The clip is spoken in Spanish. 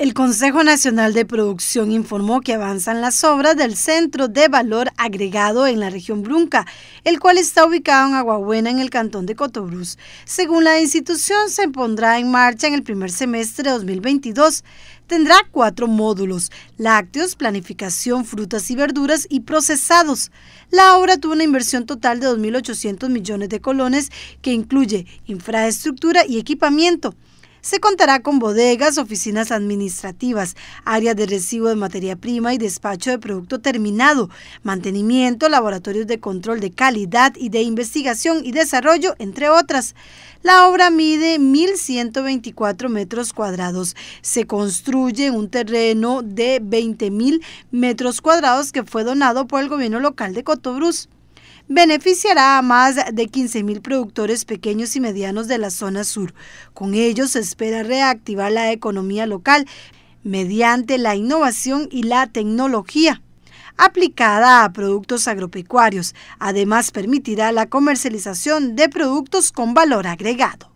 El Consejo Nacional de Producción informó que avanzan las obras del Centro de Valor Agregado en la región Brunca, el cual está ubicado en Aguabuena, en el cantón de Cotobruz. Según la institución, se pondrá en marcha en el primer semestre de 2022. Tendrá cuatro módulos, lácteos, planificación, frutas y verduras y procesados. La obra tuvo una inversión total de 2.800 millones de colones que incluye infraestructura y equipamiento se contará con bodegas, oficinas administrativas, áreas de recibo de materia prima y despacho de producto terminado, mantenimiento, laboratorios de control de calidad y de investigación y desarrollo, entre otras. La obra mide 1.124 metros cuadrados. Se construye un terreno de 20.000 metros cuadrados que fue donado por el gobierno local de Cotobruz beneficiará a más de 15.000 productores pequeños y medianos de la zona sur. Con ello se espera reactivar la economía local mediante la innovación y la tecnología aplicada a productos agropecuarios. Además, permitirá la comercialización de productos con valor agregado.